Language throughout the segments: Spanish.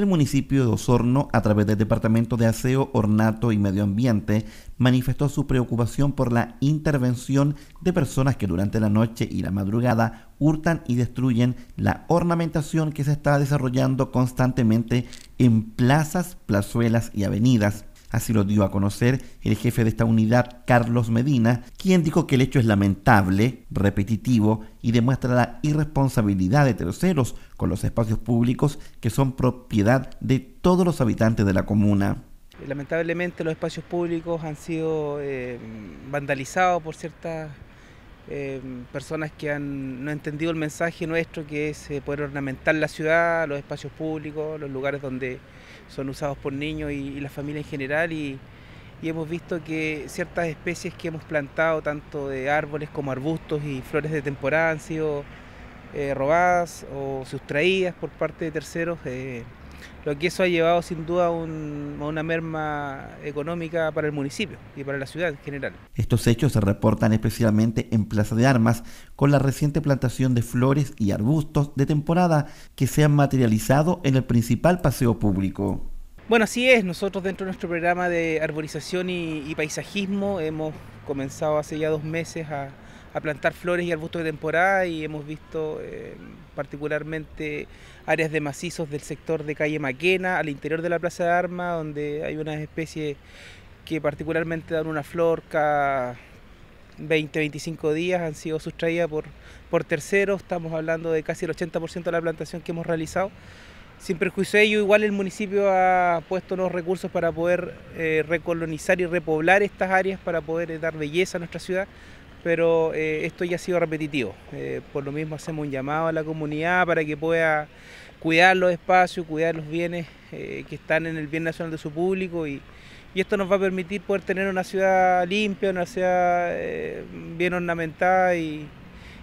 El municipio de Osorno, a través del Departamento de Aseo, Ornato y Medio Ambiente, manifestó su preocupación por la intervención de personas que durante la noche y la madrugada hurtan y destruyen la ornamentación que se está desarrollando constantemente en plazas, plazuelas y avenidas Así lo dio a conocer el jefe de esta unidad, Carlos Medina, quien dijo que el hecho es lamentable, repetitivo y demuestra la irresponsabilidad de terceros con los espacios públicos que son propiedad de todos los habitantes de la comuna. Lamentablemente los espacios públicos han sido eh, vandalizados por ciertas Em, personas que han no entendido el mensaje nuestro que es eh, poder ornamentar la ciudad, los espacios públicos, los lugares donde son usados por niños y, la familia en general y, hemos visto que ciertas especies que hemos plantado, tanto de árboles como arbustos y flores de temporada han sido eh, robadas o sustraídas por parte de terceros eh, lo que eso ha llevado sin duda a, una merma económica para el municipio y para la ciudad en general. Estos hechos se reportan especialmente en Plaza de Armas, con la reciente plantación de flores y arbustos de temporada que se han materializado en el principal paseo público. Bueno, así es, nosotros dentro de nuestro programa de arborización y paisajismo hemos comenzado hace ya dos meses a a plantar flores y arbustos de temporada y hemos visto eh, particularmente áreas de macizos del sector de calle Maquena, al interior de la Plaza de Armas, donde hay unas especies que particularmente dan una flor cada 20, 25 días, han sido sustraídas por, por terceros, estamos hablando de casi el 80% de la plantación que hemos realizado. Sin perjuicio de ello, igual el municipio ha puesto los recursos para poder eh, recolonizar y repoblar estas áreas, para poder eh, dar belleza a nuestra ciudad pero eh, esto ya ha sido repetitivo. Eh, por lo mismo hacemos un llamado a la comunidad para que pueda cuidar los espacios, cuidar los bienes eh, que están en el bien nacional de su público y, esto nos va a permitir poder tener una ciudad limpia, una ciudad bien ornamentada y,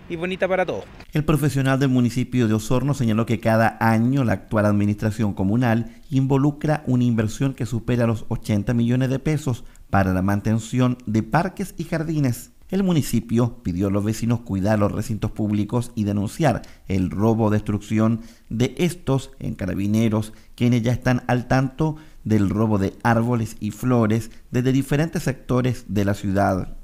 y bonita para todos. El profesional del municipio de Osorno señaló que cada año la actual administración comunal involucra una inversión que supera los 80 millones de pesos para la mantención de parques y jardines el municipio pidió a los vecinos cuidar los recintos públicos y denunciar el robo o destrucción de estos en carabineros, quienes ya están al tanto del robo de árboles y flores desde diferentes sectores de la ciudad.